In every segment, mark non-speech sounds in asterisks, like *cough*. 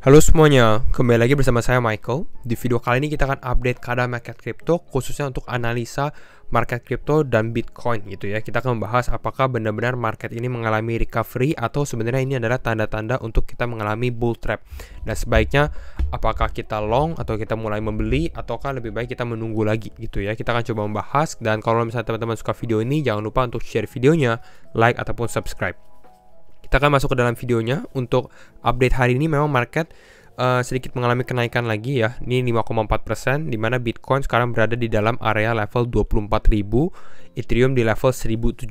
Halo semuanya, kembali lagi bersama saya Michael. Di video kali ini kita akan update keadaan market crypto khususnya untuk analisa market crypto dan Bitcoin gitu ya. Kita akan membahas apakah benar-benar market ini mengalami recovery atau sebenarnya ini adalah tanda-tanda untuk kita mengalami bull trap. Dan sebaiknya apakah kita long atau kita mulai membeli ataukah lebih baik kita menunggu lagi gitu ya. Kita akan coba membahas dan kalau misalnya teman-teman suka video ini jangan lupa untuk share videonya, like ataupun subscribe. Kita akan masuk ke dalam videonya. Untuk update hari ini memang market uh, sedikit mengalami kenaikan lagi ya. Ini 5,4% di mana Bitcoin sekarang berada di dalam area level 24.000, Ethereum di level 1722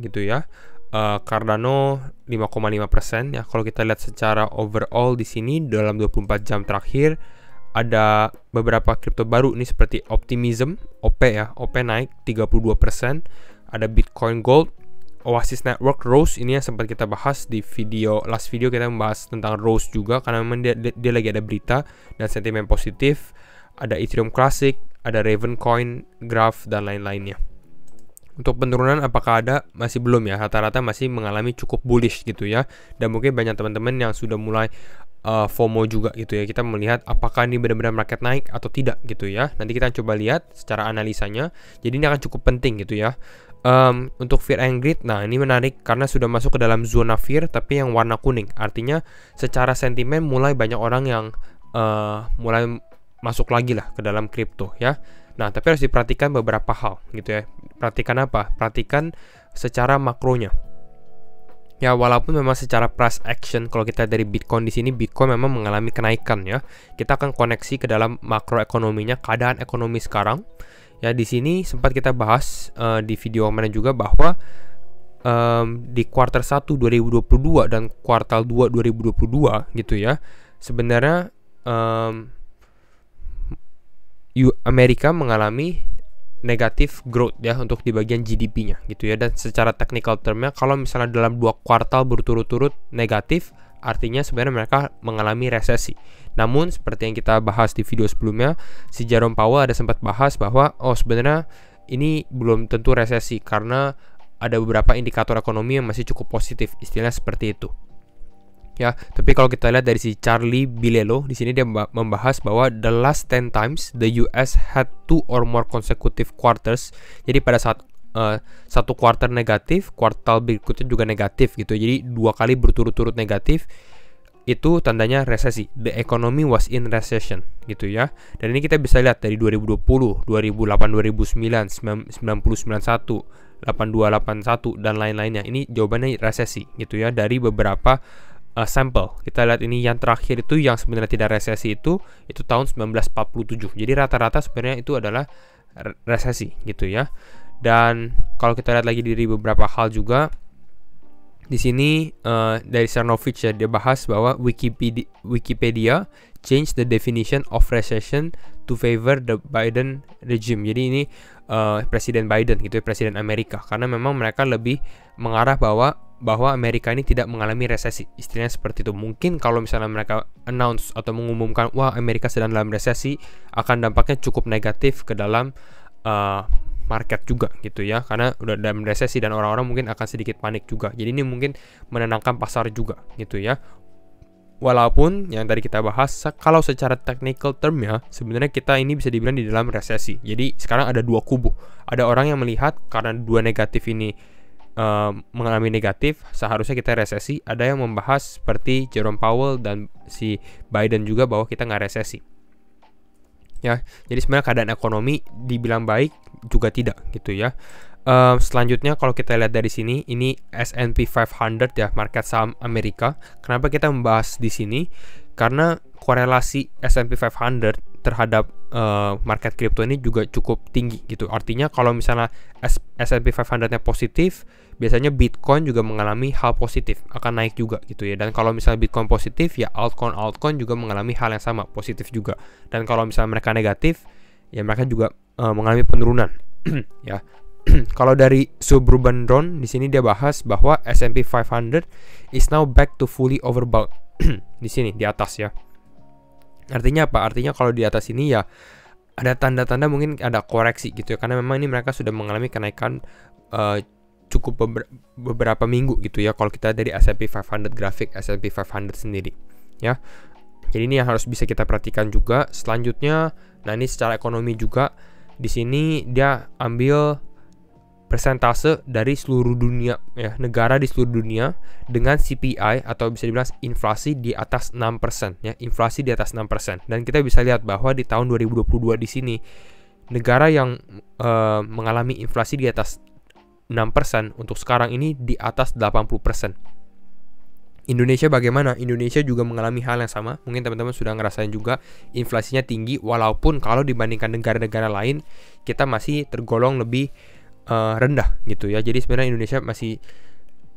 gitu ya. Uh, Cardano 5,5% ya. Kalau kita lihat secara overall di sini dalam 24 jam terakhir ada beberapa kripto baru nih seperti Optimism, OP ya, OP naik 32%, ada Bitcoin Gold Oasis Network Rose ini yang sempat kita bahas di video last video kita membahas tentang Rose juga karena memang dia, dia, lagi ada berita dan sentimen positif ada Ethereum Classic ada Raven Coin Graph dan lain-lainnya untuk penurunan apakah ada masih belum ya rata-rata masih mengalami cukup bullish gitu ya dan mungkin banyak teman-teman yang sudah mulai uh, FOMO juga gitu ya kita melihat apakah ini benar-benar market naik atau tidak gitu ya nanti kita coba lihat secara analisanya jadi ini akan cukup penting gitu ya Um, untuk fear and greed, nah ini menarik karena sudah masuk ke dalam zona fear tapi yang warna kuning. Artinya secara sentimen mulai banyak orang yang uh, mulai masuk lagi lah ke dalam kripto ya. Nah tapi harus diperhatikan beberapa hal gitu ya. Perhatikan apa? Perhatikan secara makronya. Ya walaupun memang secara price action kalau kita dari Bitcoin di sini Bitcoin memang mengalami kenaikan ya. Kita akan koneksi ke dalam makroekonominya keadaan ekonomi sekarang Ya di sini sempat kita bahas uh, di video mana juga bahwa um, di kuartal 1 2022 dan kuartal 2 2022 gitu ya. Sebenarnya um, Amerika mengalami negatif growth ya untuk di bagian GDP-nya gitu ya dan secara technical termnya kalau misalnya dalam dua kuartal berturut-turut negatif artinya sebenarnya mereka mengalami resesi. Namun seperti yang kita bahas di video sebelumnya, si Jerome Powell ada sempat bahas bahwa oh sebenarnya ini belum tentu resesi karena ada beberapa indikator ekonomi yang masih cukup positif, istilahnya seperti itu. Ya, tapi kalau kita lihat dari si Charlie Bilello, di sini dia membahas bahwa the last 10 times the US had two or more consecutive quarters. Jadi pada saat uh, satu quarter negatif, kuartal berikutnya juga negatif gitu. Jadi dua kali berturut-turut negatif itu tandanya resesi. The economy was in recession gitu ya. Dan ini kita bisa lihat dari 2020, 2008, 2009, 1991, 8281 dan lain-lainnya. Ini jawabannya resesi gitu ya dari beberapa uh, sampel. Kita lihat ini yang terakhir itu yang sebenarnya tidak resesi itu itu tahun 1947. Jadi rata-rata sebenarnya itu adalah resesi gitu ya. Dan kalau kita lihat lagi dari beberapa hal juga, di sini uh, dari Sarnovic ya dia bahas bahwa Wikipedia, Wikipedia change the definition of recession to favor the Biden regime. Jadi ini uh, Presiden Biden gitu ya Presiden Amerika karena memang mereka lebih mengarah bahwa bahwa Amerika ini tidak mengalami resesi. Istilahnya seperti itu. Mungkin kalau misalnya mereka announce atau mengumumkan wah Amerika sedang dalam resesi akan dampaknya cukup negatif ke dalam uh, market juga gitu ya karena udah dalam resesi dan orang-orang mungkin akan sedikit panik juga jadi ini mungkin menenangkan pasar juga gitu ya Walaupun yang tadi kita bahas, kalau secara technical term ya, sebenarnya kita ini bisa dibilang di dalam resesi. Jadi sekarang ada dua kubu. Ada orang yang melihat karena dua negatif ini uh, mengalami negatif, seharusnya kita resesi. Ada yang membahas seperti Jerome Powell dan si Biden juga bahwa kita nggak resesi ya. Jadi sebenarnya keadaan ekonomi dibilang baik juga tidak gitu ya. Um, selanjutnya kalau kita lihat dari sini, ini S&P 500 ya, market saham Amerika. Kenapa kita membahas di sini? Karena korelasi S&P 500 terhadap uh, market kripto ini juga cukup tinggi gitu. Artinya kalau misalnya S&P 500-nya positif, biasanya Bitcoin juga mengalami hal positif akan naik juga gitu ya dan kalau misalnya Bitcoin positif ya altcoin altcoin juga mengalami hal yang sama positif juga dan kalau misalnya mereka negatif ya mereka juga uh, mengalami penurunan *clears throat* ya *clears throat* kalau dari suburban Drone di sini dia bahas bahwa S&P 500 is now back to fully overbought *clears throat* di sini di atas ya artinya apa artinya kalau di atas ini ya ada tanda-tanda mungkin ada koreksi gitu ya karena memang ini mereka sudah mengalami kenaikan uh, cukup beber beberapa minggu gitu ya kalau kita dari S&P 500 grafik S&P 500 sendiri ya. Jadi ini yang harus bisa kita perhatikan juga. Selanjutnya, nah ini secara ekonomi juga di sini dia ambil persentase dari seluruh dunia ya, negara di seluruh dunia dengan CPI atau bisa dibilang inflasi di atas 6% ya, inflasi di atas 6%. Dan kita bisa lihat bahwa di tahun 2022 di sini negara yang uh, mengalami inflasi di atas 6% untuk sekarang ini di atas 80%. Indonesia bagaimana? Indonesia juga mengalami hal yang sama. Mungkin teman-teman sudah ngerasain juga inflasinya tinggi walaupun kalau dibandingkan negara-negara lain kita masih tergolong lebih uh, rendah gitu ya. Jadi sebenarnya Indonesia masih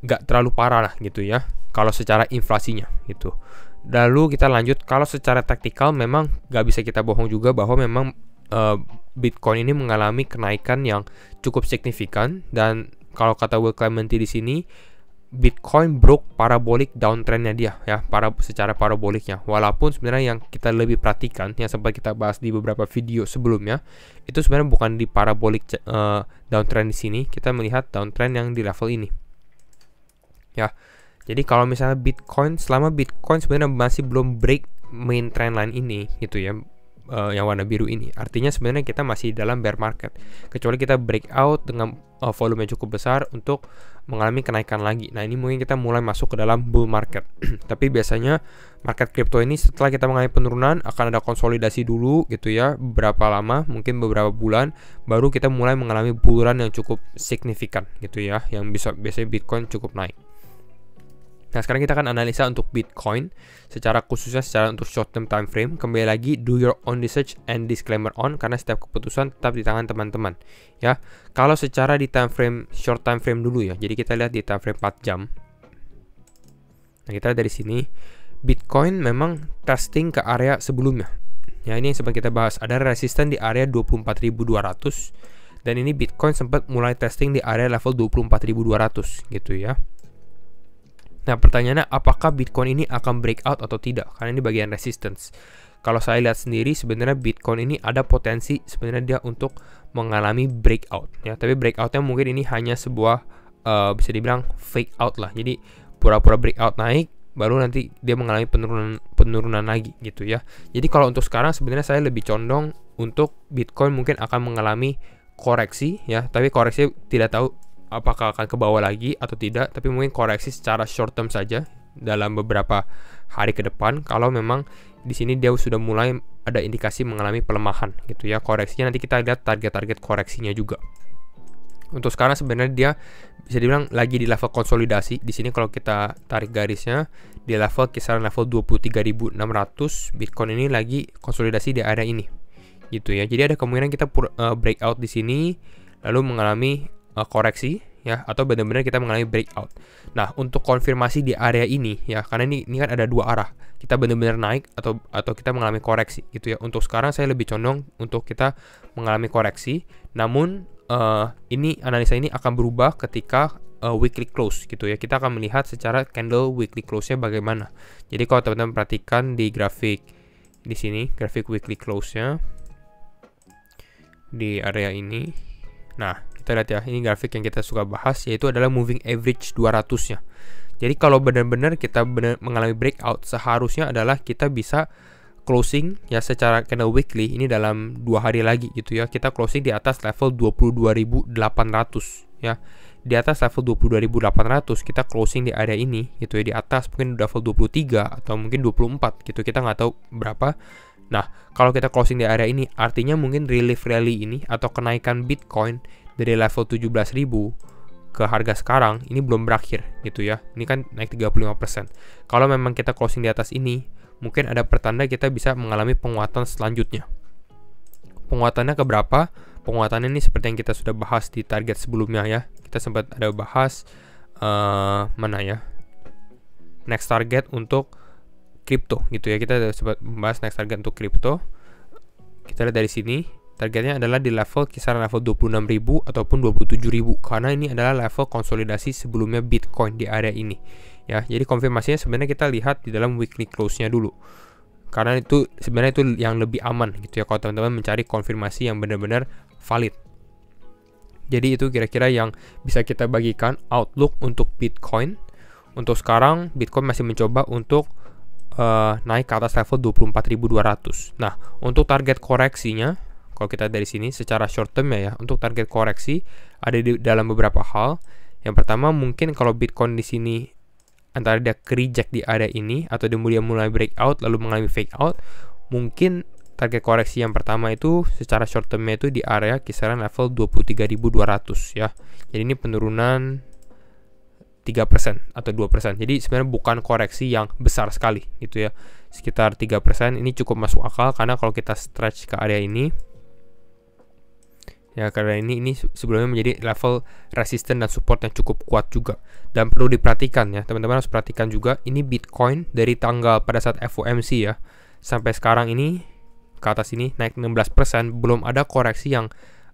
nggak terlalu parah lah gitu ya kalau secara inflasinya gitu. Lalu kita lanjut kalau secara taktikal memang nggak bisa kita bohong juga bahwa memang uh, Bitcoin ini mengalami kenaikan yang cukup signifikan dan kalau kata Will Clementi di sini Bitcoin broke parabolic downtrendnya dia ya para secara paraboliknya walaupun sebenarnya yang kita lebih perhatikan yang sempat kita bahas di beberapa video sebelumnya itu sebenarnya bukan di parabolic uh, downtrend di sini kita melihat downtrend yang di level ini ya jadi kalau misalnya Bitcoin selama Bitcoin sebenarnya masih belum break main trendline ini gitu ya uh, yang warna biru ini. Artinya sebenarnya kita masih dalam bear market. Kecuali kita breakout dengan uh, volume yang cukup besar untuk mengalami kenaikan lagi. Nah, ini mungkin kita mulai masuk ke dalam bull market. *clears throat* Tapi biasanya market crypto ini setelah kita mengalami penurunan akan ada konsolidasi dulu gitu ya, berapa lama, mungkin beberapa bulan baru kita mulai mengalami bulanan yang cukup signifikan gitu ya, yang bisa biasanya Bitcoin cukup naik. Nah, sekarang kita akan analisa untuk Bitcoin secara khususnya secara untuk short term time frame. Kembali lagi do your own research and disclaimer on karena setiap keputusan tetap di tangan teman-teman. Ya, kalau secara di time frame short time frame dulu ya. Jadi kita lihat di time frame 4 jam. Nah, kita lihat dari sini Bitcoin memang testing ke area sebelumnya. Ya, ini yang sempat kita bahas. Ada resisten di area 24.200 dan ini Bitcoin sempat mulai testing di area level 24.200 gitu ya. Nah pertanyaannya apakah Bitcoin ini akan breakout atau tidak? Karena ini bagian resistance. Kalau saya lihat sendiri sebenarnya Bitcoin ini ada potensi sebenarnya dia untuk mengalami breakout ya. Tapi breakoutnya mungkin ini hanya sebuah uh, bisa dibilang fake out lah. Jadi pura-pura breakout naik baru nanti dia mengalami penurunan penurunan lagi gitu ya. Jadi kalau untuk sekarang sebenarnya saya lebih condong untuk Bitcoin mungkin akan mengalami koreksi ya, tapi koreksi tidak tahu apakah akan ke bawah lagi atau tidak, tapi mungkin koreksi secara short term saja dalam beberapa hari ke depan kalau memang di sini dia sudah mulai ada indikasi mengalami pelemahan gitu ya koreksinya nanti kita lihat target-target koreksinya juga untuk sekarang sebenarnya dia bisa dibilang lagi di level konsolidasi di sini kalau kita tarik garisnya di level kisaran level 23.600 Bitcoin ini lagi konsolidasi di area ini gitu ya jadi ada kemungkinan kita uh, breakout di sini lalu mengalami uh, koreksi ya atau benar-benar kita mengalami breakout. Nah, untuk konfirmasi di area ini ya karena ini ini kan ada dua arah. Kita benar-benar naik atau atau kita mengalami koreksi gitu ya. Untuk sekarang saya lebih condong untuk kita mengalami koreksi. Namun uh, ini analisa ini akan berubah ketika uh, weekly close gitu ya. Kita akan melihat secara candle weekly close-nya bagaimana. Jadi kalau teman-teman perhatikan di grafik di sini grafik weekly close-nya di area ini. Nah, kita lihat ya ini grafik yang kita suka bahas yaitu adalah moving average 200 nya jadi kalau benar-benar kita benar mengalami breakout seharusnya adalah kita bisa closing ya secara candle weekly ini dalam dua hari lagi gitu ya kita closing di atas level 22.800 ya di atas level 22.800 kita closing di area ini gitu ya di atas mungkin level 23 atau mungkin 24 gitu kita nggak tahu berapa nah kalau kita closing di area ini artinya mungkin relief rally ini atau kenaikan Bitcoin dari level 17.000 ke harga sekarang ini belum berakhir gitu ya. Ini kan naik 35%. Kalau memang kita closing di atas ini, mungkin ada pertanda kita bisa mengalami penguatan selanjutnya. Penguatannya ke berapa? Penguatannya ini seperti yang kita sudah bahas di target sebelumnya ya. Kita sempat ada bahas uh, mana ya? Next target untuk kripto gitu ya. Kita sempat membahas next target untuk kripto. Kita lihat dari sini Targetnya adalah di level kisaran level 26.000 ataupun 27.000 karena ini adalah level konsolidasi sebelumnya Bitcoin di area ini. Ya, jadi konfirmasinya sebenarnya kita lihat di dalam weekly close-nya dulu. Karena itu sebenarnya itu yang lebih aman gitu ya kalau teman-teman mencari konfirmasi yang benar-benar valid. Jadi itu kira-kira yang bisa kita bagikan outlook untuk Bitcoin. Untuk sekarang Bitcoin masih mencoba untuk uh, naik ke atas level 24.200. Nah, untuk target koreksinya kalau kita dari sini secara short term ya, ya untuk target koreksi ada di dalam beberapa hal. Yang pertama mungkin kalau Bitcoin di sini antara dia kerijak di area ini atau dia mulai breakout lalu mengalami fake out, mungkin target koreksi yang pertama itu secara short termnya itu di area kisaran level 23.200 ya. Jadi ini penurunan 3% atau 2%. Jadi sebenarnya bukan koreksi yang besar sekali gitu ya. Sekitar 3% ini cukup masuk akal karena kalau kita stretch ke area ini ya karena ini ini sebelumnya menjadi level resisten dan support yang cukup kuat juga dan perlu diperhatikan ya teman-teman harus perhatikan juga ini Bitcoin dari tanggal pada saat FOMC ya sampai sekarang ini ke atas ini naik 16% belum ada koreksi yang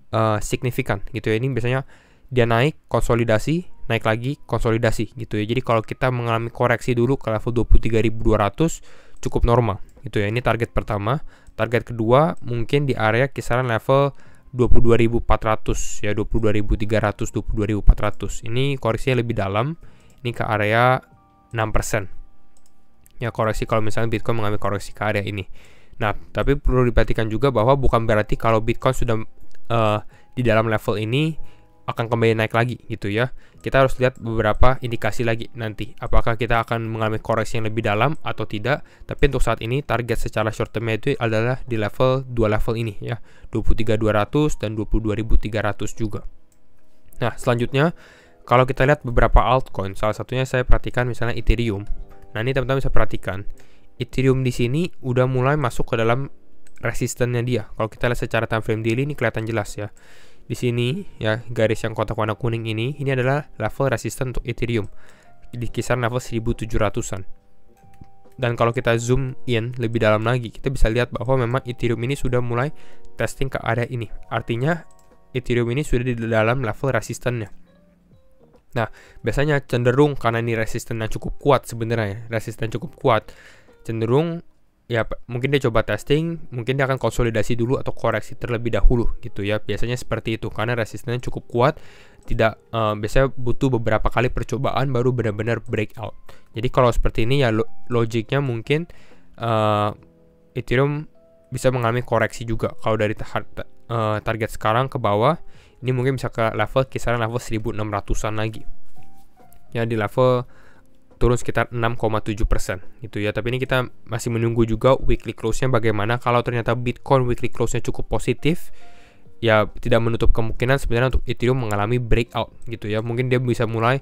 uh, signifikan gitu ya ini biasanya dia naik konsolidasi naik lagi konsolidasi gitu ya jadi kalau kita mengalami koreksi dulu ke level 23.200 cukup normal gitu ya ini target pertama target kedua mungkin di area kisaran level 22.400 ya 22.300 22.400 ini koreksinya lebih dalam ini ke area 6% ya koreksi kalau misalnya Bitcoin mengambil koreksi ke area ini nah tapi perlu diperhatikan juga bahwa bukan berarti kalau Bitcoin sudah uh, di dalam level ini akan kembali naik lagi gitu ya. Kita harus lihat beberapa indikasi lagi nanti apakah kita akan mengalami koreksi yang lebih dalam atau tidak. Tapi untuk saat ini target secara short term itu adalah di level dua level ini ya, 23200 dan 22300 juga. Nah, selanjutnya kalau kita lihat beberapa altcoin, salah satunya saya perhatikan misalnya Ethereum. Nah, ini teman-teman bisa perhatikan. Ethereum di sini udah mulai masuk ke dalam resistennya dia. Kalau kita lihat secara time frame daily ini kelihatan jelas ya di sini ya garis yang kotak warna kuning ini ini adalah level resisten untuk Ethereum di kisaran level 1700-an. Dan kalau kita zoom in lebih dalam lagi, kita bisa lihat bahwa memang Ethereum ini sudah mulai testing ke area ini. Artinya Ethereum ini sudah di dalam level resistennya. Nah, biasanya cenderung karena ini resisten yang cukup kuat sebenarnya, ya, resisten cukup kuat, cenderung ya mungkin dia coba testing, mungkin dia akan konsolidasi dulu atau koreksi terlebih dahulu gitu ya. Biasanya seperti itu karena resistennya cukup kuat, tidak uh, biasanya butuh beberapa kali percobaan baru benar-benar breakout. Jadi kalau seperti ini ya lo logiknya mungkin uh, Ethereum bisa mengalami koreksi juga kalau dari tar eh, target sekarang ke bawah ini mungkin bisa ke level kisaran level 1600-an lagi. Ya di level turun sekitar 6,7% persen gitu ya. Tapi ini kita masih menunggu juga weekly close-nya bagaimana. Kalau ternyata Bitcoin weekly close-nya cukup positif, ya tidak menutup kemungkinan sebenarnya untuk Ethereum mengalami breakout gitu ya. Mungkin dia bisa mulai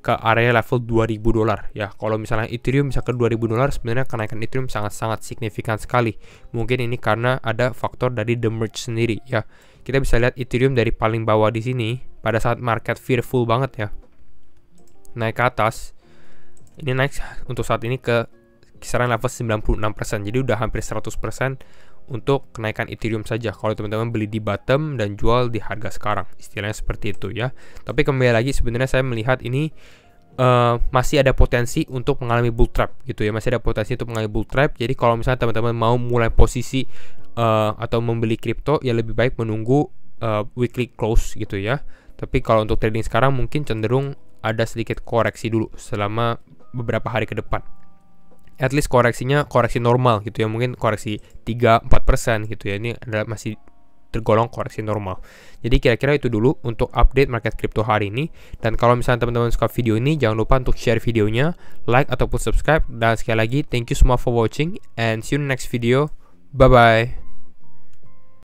ke area level 2000 dolar ya. Kalau misalnya Ethereum bisa ke 2000 dolar sebenarnya kenaikan Ethereum sangat-sangat signifikan sekali. Mungkin ini karena ada faktor dari the merge sendiri ya. Kita bisa lihat Ethereum dari paling bawah di sini pada saat market fearful banget ya. Naik ke atas ini naik untuk saat ini ke kisaran level 96%. Jadi udah hampir 100% untuk kenaikan Ethereum saja kalau teman-teman beli di bottom dan jual di harga sekarang. Istilahnya seperti itu ya. Tapi kembali lagi sebenarnya saya melihat ini uh, masih ada potensi untuk mengalami bull trap gitu ya. Masih ada potensi untuk mengalami bull trap. Jadi kalau misalnya teman-teman mau mulai posisi uh, atau membeli kripto ya lebih baik menunggu uh, weekly close gitu ya. Tapi kalau untuk trading sekarang mungkin cenderung ada sedikit koreksi dulu selama beberapa hari ke depan. At least koreksinya koreksi normal gitu ya, mungkin koreksi 3-4% gitu ya. Ini adalah masih tergolong koreksi normal. Jadi kira-kira itu dulu untuk update market crypto hari ini. Dan kalau misalnya teman-teman suka video ini, jangan lupa untuk share videonya, like ataupun subscribe. Dan sekali lagi, thank you semua for watching and see you in the next video. Bye-bye.